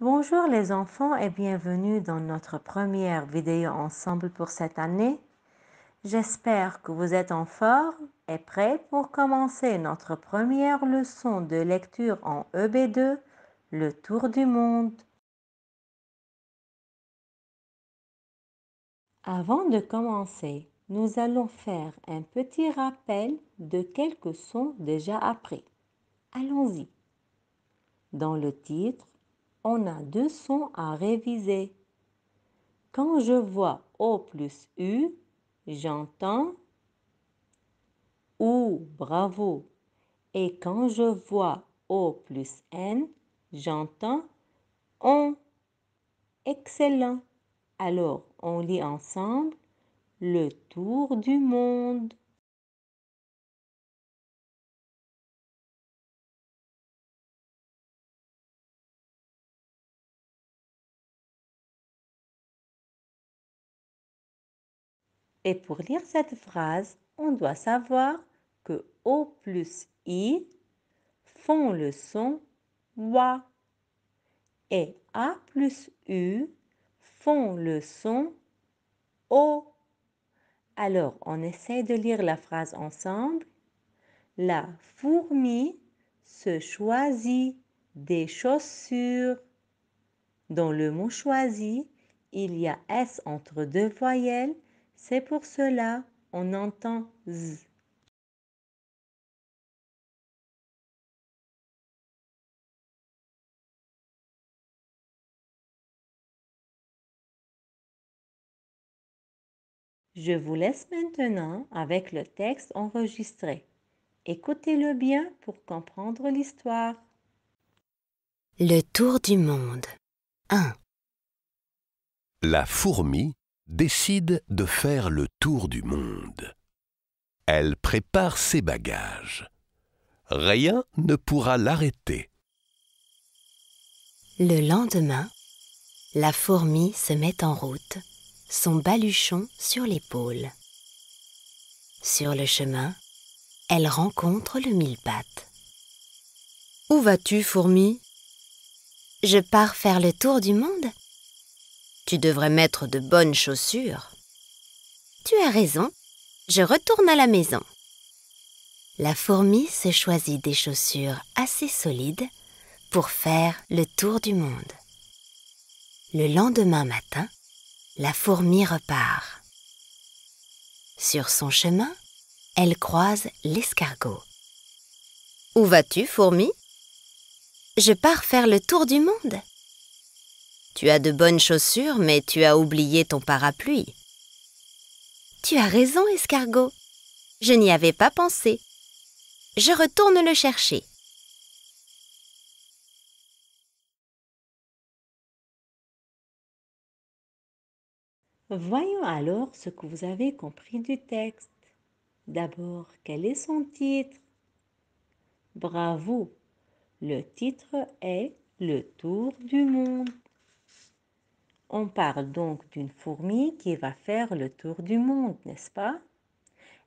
Bonjour les enfants et bienvenue dans notre première vidéo ensemble pour cette année. J'espère que vous êtes en forme et prêts pour commencer notre première leçon de lecture en EB2, le tour du monde. Avant de commencer, nous allons faire un petit rappel de quelques sons déjà appris. Allons-y. Dans le titre, on a deux sons à réviser. Quand je vois O plus U, j'entends ou bravo. Et quand je vois O plus N, j'entends on. Excellent. Alors, on lit ensemble le tour du monde. Et pour lire cette phrase, on doit savoir que O plus I font le son WA et A plus U font le son O. Alors, on essaie de lire la phrase ensemble. La fourmi se choisit des chaussures. Dans le mot choisi, il y a S entre deux voyelles c'est pour cela on entend z. Je vous laisse maintenant avec le texte enregistré. Écoutez-le bien pour comprendre l'histoire. Le tour du monde. 1. La fourmi décide de faire le tour du monde. Elle prépare ses bagages. Rien ne pourra l'arrêter. Le lendemain, la fourmi se met en route, son baluchon sur l'épaule. Sur le chemin, elle rencontre le mille-pattes. Où vas-tu, fourmi Je pars faire le tour du monde tu devrais mettre de bonnes chaussures. Tu as raison. Je retourne à la maison. La fourmi se choisit des chaussures assez solides pour faire le tour du monde. Le lendemain matin, la fourmi repart. Sur son chemin, elle croise l'escargot. Où vas-tu, fourmi Je pars faire le tour du monde. Tu as de bonnes chaussures, mais tu as oublié ton parapluie. Tu as raison, escargot. Je n'y avais pas pensé. Je retourne le chercher. Voyons alors ce que vous avez compris du texte. D'abord, quel est son titre Bravo Le titre est Le Tour du Monde. On parle donc d'une fourmi qui va faire le tour du monde, n'est-ce pas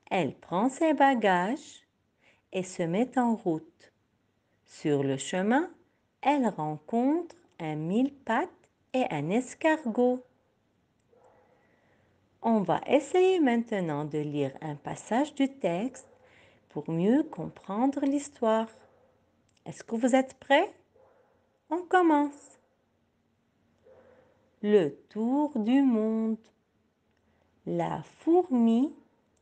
Elle prend ses bagages et se met en route. Sur le chemin, elle rencontre un mille-pattes et un escargot. On va essayer maintenant de lire un passage du texte pour mieux comprendre l'histoire. Est-ce que vous êtes prêts On commence le tour du monde. La fourmi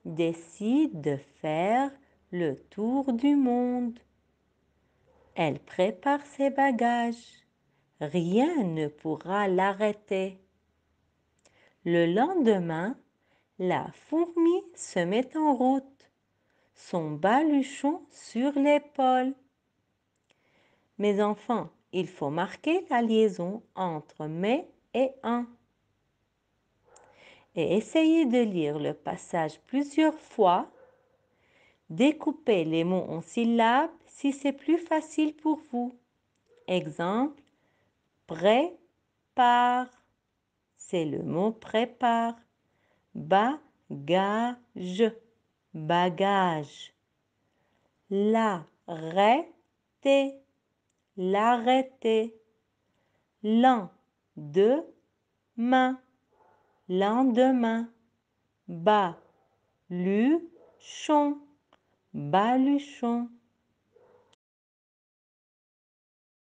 décide de faire le tour du monde. Elle prépare ses bagages. Rien ne pourra l'arrêter. Le lendemain, la fourmi se met en route, son baluchon sur l'épaule. Mes enfants, il faut marquer la liaison entre mai et Et essayez de lire le passage plusieurs fois. Découpez les mots en syllabes si c'est plus facile pour vous. Exemple, prépare, c'est le mot prépare. Bagage, bagage. L'arrêter, l'arrêter. Lent, de main, lendemain, baluchon, baluchon,